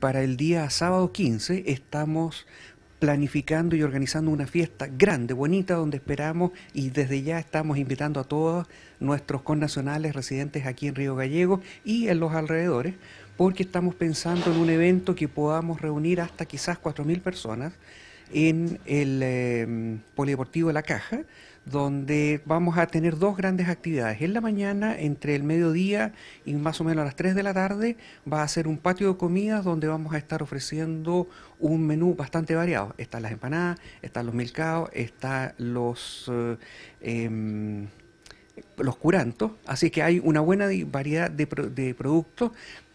Para el día sábado 15 estamos planificando y organizando una fiesta grande, bonita, donde esperamos y desde ya estamos invitando a todos nuestros connacionales residentes aquí en Río Gallego y en los alrededores, porque estamos pensando en un evento que podamos reunir hasta quizás 4.000 personas en el em, polideportivo de La Caja, donde vamos a tener dos grandes actividades. En la mañana, entre el mediodía y más o menos a las 3 de la tarde, va a ser un patio de comidas donde vamos a estar ofreciendo un menú bastante variado. Están las empanadas, están los milcaos, están los... Eh, em, los curantos, así que hay una buena variedad de, de productos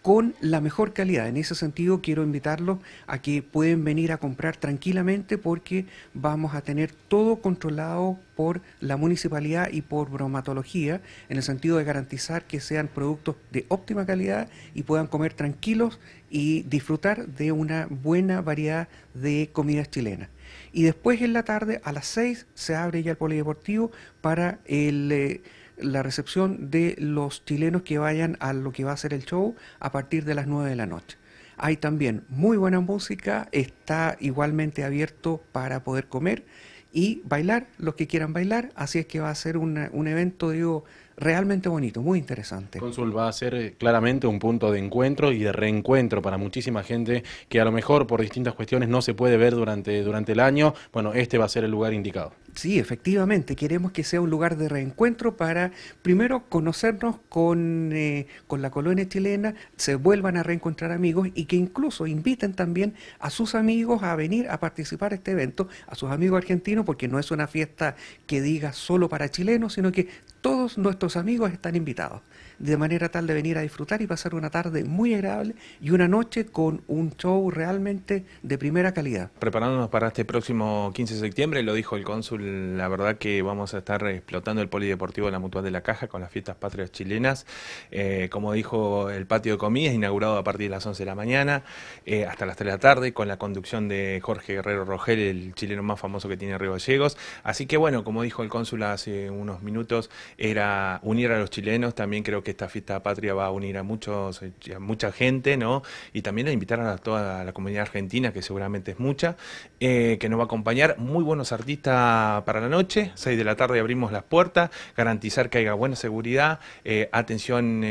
con la mejor calidad. En ese sentido, quiero invitarlos a que pueden venir a comprar tranquilamente porque vamos a tener todo controlado por la municipalidad y por bromatología, en el sentido de garantizar que sean productos de óptima calidad y puedan comer tranquilos y disfrutar de una buena variedad de comidas chilenas. Y después en la tarde, a las seis, se abre ya el polideportivo para eh, la recepción de los chilenos que vayan a lo que va a ser el show a partir de las 9 de la noche. Hay también muy buena música, está igualmente abierto para poder comer y bailar los que quieran bailar, así es que va a ser un evento, digo, realmente bonito, muy interesante. Consul, va a ser eh, claramente un punto de encuentro y de reencuentro para muchísima gente que a lo mejor por distintas cuestiones no se puede ver durante, durante el año. Bueno, este va a ser el lugar indicado. Sí, efectivamente, queremos que sea un lugar de reencuentro para primero conocernos con, eh, con la colonia chilena, se vuelvan a reencontrar amigos y que incluso inviten también a sus amigos a venir a participar este evento, a sus amigos argentinos, porque no es una fiesta que diga solo para chilenos, sino que todos nuestros amigos están invitados de manera tal de venir a disfrutar y pasar una tarde muy agradable y una noche con un show realmente de primera calidad. Preparándonos para este próximo 15 de septiembre, lo dijo el cónsul, la verdad que vamos a estar explotando el polideportivo de la Mutual de la Caja con las fiestas patrias chilenas. Eh, como dijo, el patio de comidas inaugurado a partir de las 11 de la mañana eh, hasta las 3 de la tarde con la conducción de Jorge Guerrero Rogel, el chileno más famoso que tiene Río Gallegos. Así que bueno, como dijo el cónsul hace unos minutos, era unir a los chilenos, también creo que que esta fiesta patria va a unir a muchos, eh, mucha gente, ¿no? Y también a invitar a toda la comunidad argentina, que seguramente es mucha, eh, que nos va a acompañar. Muy buenos artistas para la noche, 6 de la tarde abrimos las puertas, garantizar que haya buena seguridad, eh, atención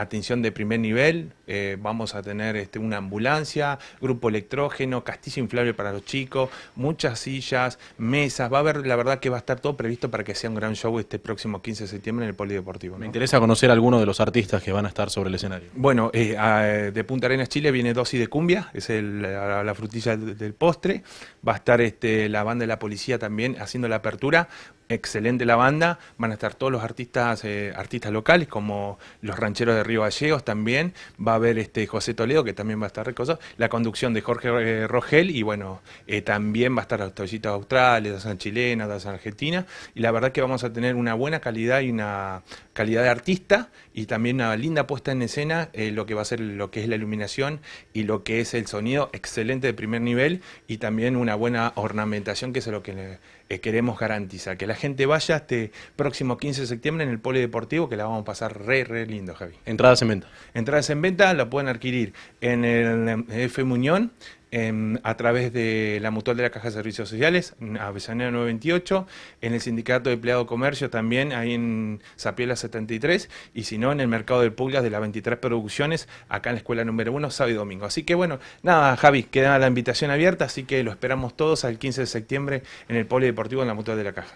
atención de primer nivel, eh, vamos a tener este, una ambulancia, grupo electrógeno, castillo inflable para los chicos, muchas sillas, mesas, va a haber, la verdad que va a estar todo previsto para que sea un gran show este próximo 15 de septiembre en el Polideportivo. Me interesa conocer a alguno de los artistas que van a estar sobre el escenario. Bueno, eh, de Punta Arenas, Chile, viene Dosis de Cumbia, es la, frutilla del, postre, va a estar este, la banda de la policía también haciendo la apertura, excelente la banda, van a estar todos los artistas, eh, artistas locales como los rancheros de Río Gallegos también, va a haber este José Toledo, que también va a estar recoso, la conducción de Jorge eh, Rogel, y bueno, eh, también va a estar las toallitas australes, las chilenas, las argentinas, y la verdad que vamos a tener una buena calidad y una calidad de artista, y también una linda puesta en escena, eh, lo que va a ser lo que es la iluminación y lo que es el sonido excelente de primer nivel, y también una buena ornamentación, que es lo que... Le, eh, queremos garantizar. Que la gente vaya este próximo 15 de septiembre en el Polideportivo, que la vamos a pasar re, re lindo, Javi. Entradas en venta. Entradas en venta la pueden adquirir en el F Muñón, Em, a través de la Mutual de la Caja de Servicios Sociales, Avellaneda 928, en el Sindicato de Empleado Comercio también, ahí en Zapiela 73, y si no, en el Mercado de Pulgas de las 23 Producciones, acá en la Escuela Número 1, sábado y domingo. Así que bueno, nada, Javi, queda la invitación abierta, así que lo esperamos todos al 15 de septiembre en el Polideportivo en la Mutual de la Caja.